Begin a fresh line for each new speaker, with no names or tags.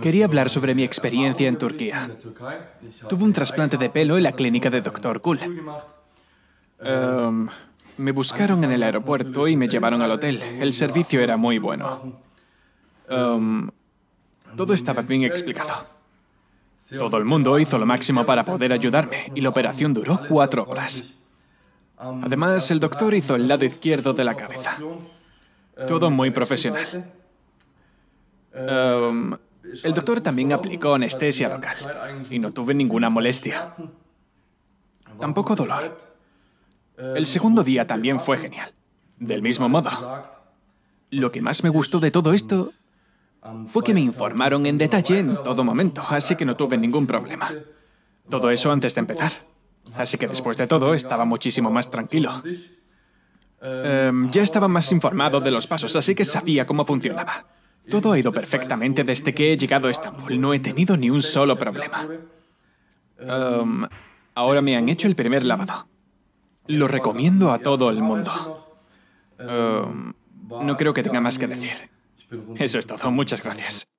Quería hablar sobre mi experiencia en Turquía. Tuve un trasplante de pelo en la clínica de Dr. Kul. Em, me buscaron en el aeropuerto y me llevaron al hotel. El servicio era muy bueno. Em, todo estaba bien explicado. Todo el mundo hizo lo máximo para poder ayudarme y la operación duró cuatro horas. Además, el doctor hizo el lado izquierdo de la cabeza. Todo muy profesional. Em, el doctor también aplicó anestesia local y no tuve ninguna molestia. Tampoco dolor. El segundo día también fue genial. Del mismo modo. Lo que más me gustó de todo esto fue que me informaron en detalle en todo momento, así que no tuve ningún problema. Todo eso antes de empezar. Así que después de todo estaba muchísimo más tranquilo. Em, ya estaba más informado de los pasos, así que sabía cómo funcionaba. Todo ha ido perfectamente desde que he llegado a Estambul. No he tenido ni un solo problema. Um, ahora me han hecho el primer lavado. Lo recomiendo a todo el mundo. Um, no creo que tenga más que decir. Eso es todo. Muchas gracias.